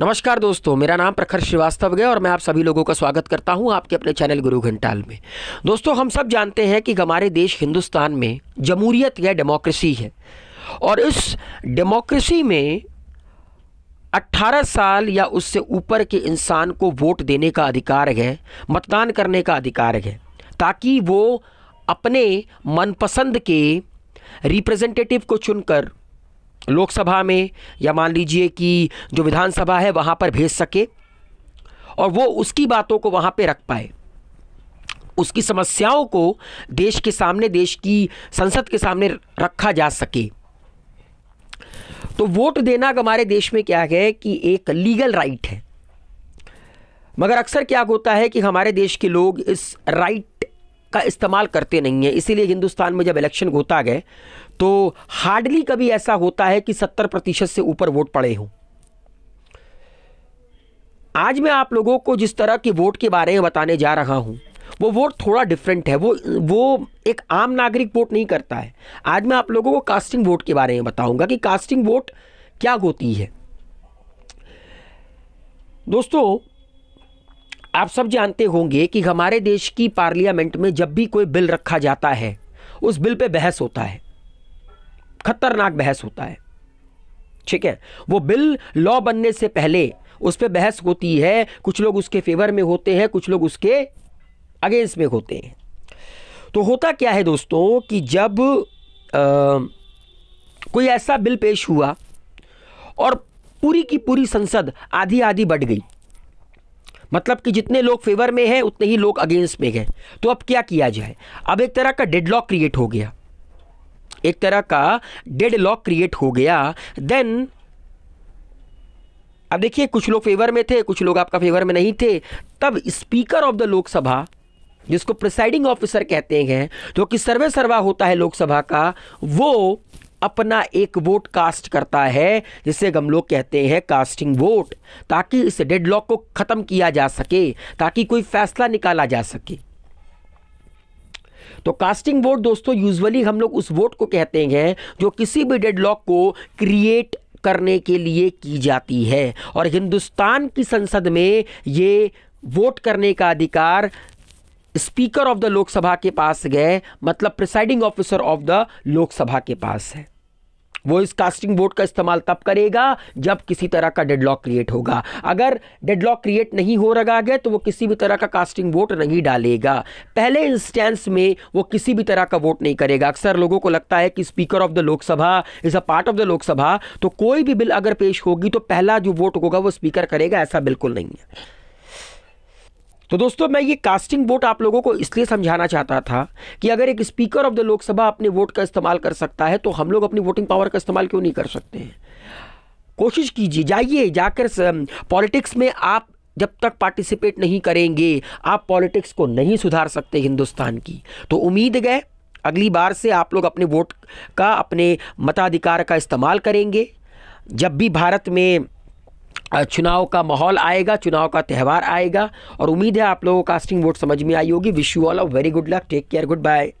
नमस्कार दोस्तों मेरा नाम प्रखर श्रीवास्तव है और मैं आप सभी लोगों का स्वागत करता हूं आपके अपने चैनल गुरु घंटाल में दोस्तों हम सब जानते हैं कि हमारे देश हिंदुस्तान में जमहूरियत या डेमोक्रेसी है और इस डेमोक्रेसी में 18 साल या उससे ऊपर के इंसान को वोट देने का अधिकार है मतदान करने का अधिकार है ताकि वो अपने मनपसंद के रिप्रेजेंटेटिव को चुनकर लोकसभा में या मान लीजिए कि जो विधानसभा है वहाँ पर भेज सके और वो उसकी बातों को वहाँ पे रख पाए उसकी समस्याओं को देश के सामने देश की संसद के सामने रखा जा सके तो वोट देना हमारे देश में क्या है कि एक लीगल राइट है मगर अक्सर क्या होता है कि हमारे देश के लोग इस राइट का इस्तेमाल करते नहीं हैं इसीलिए हिंदुस्तान में जब इलेक्शन होता गए तो हार्डली कभी ऐसा होता है कि सत्तर प्रतिशत से ऊपर वोट पड़े हों आज मैं आप लोगों को जिस तरह के वोट के बारे में बताने जा रहा हूं वो वोट थोड़ा डिफरेंट है वो वो एक आम नागरिक वोट नहीं करता है आज मैं आप लोगों को कास्टिंग वोट के बारे में बताऊंगा कि कास्टिंग वोट क्या होती है दोस्तों आप सब जानते होंगे कि हमारे देश की पार्लियामेंट में जब भी कोई बिल रखा जाता है उस बिल पे बहस होता है खतरनाक बहस होता है ठीक है वो बिल लॉ बनने से पहले उस पर बहस होती है कुछ लोग उसके फेवर में होते हैं कुछ लोग उसके अगेंस्ट में होते हैं तो होता क्या है दोस्तों कि जब आ, कोई ऐसा बिल पेश हुआ और पूरी की पूरी संसद आधी आधी बढ़ गई मतलब कि जितने लोग फेवर में हैं उतने ही लोग अगेंस्ट में गए तो अब क्या किया जाए अब एक तरह का डेडलॉक क्रिएट हो गया एक तरह का डेड लॉक क्रिएट हो गया देन अब देखिए कुछ लोग फेवर में थे कुछ लोग आपका फेवर में नहीं थे तब स्पीकर ऑफ द लोकसभा जिसको प्रिसाइडिंग ऑफिसर कहते हैं जो कि सर्वे सर्वा होता है लोकसभा का वो अपना एक वोट कास्ट करता है जिसे हम लोग कहते हैं कास्टिंग वोट ताकि इस डेडलॉक को ख़त्म किया जा सके ताकि कोई फैसला निकाला जा सके तो कास्टिंग वोट दोस्तों यूजुअली हम लोग उस वोट को कहते हैं जो किसी भी डेडलॉक को क्रिएट करने के लिए की जाती है और हिंदुस्तान की संसद में ये वोट करने का अधिकार स्पीकर ऑफ द लोकसभा के पास गए मतलब presiding officer of the Lok Sabha के पास है वो इस कास्टिंग बोर्ड का इस्तेमाल तब करेगा जब किसी तरह का डेडलॉक क्रिएट होगा अगर डेडलॉक क्रिएट नहीं हो रहा है तो वो किसी भी तरह का कास्टिंग वोट नहीं डालेगा पहले इंस्टेंस में वो किसी भी तरह का वोट नहीं करेगा अक्सर लोगों को लगता है कि speaker of the Lok Sabha is a part of the Lok Sabha तो कोई भी बिल अगर पेश होगी तो पहला जो वोट होगा वो स्पीकर करेगा ऐसा बिल्कुल नहीं है तो दोस्तों मैं ये कास्टिंग वोट आप लोगों को इसलिए समझाना चाहता था कि अगर एक स्पीकर ऑफ द लोकसभा अपने वोट का इस्तेमाल कर सकता है तो हम लोग अपनी वोटिंग पावर का इस्तेमाल क्यों नहीं कर सकते हैं कोशिश कीजिए जाइए जाकर पॉलिटिक्स में आप जब तक पार्टिसिपेट नहीं करेंगे आप पॉलिटिक्स को नहीं सुधार सकते हिंदुस्तान की तो उम्मीद गए अगली बार से आप लोग अपने वोट का अपने मताधिकार का इस्तेमाल करेंगे जब भी भारत में चुनाव का माहौल आएगा चुनाव का त्यौहार आएगा और उम्मीद है आप लोगों को कास्टिंग वोट समझ में आई होगी wish you all a very good luck take care good bye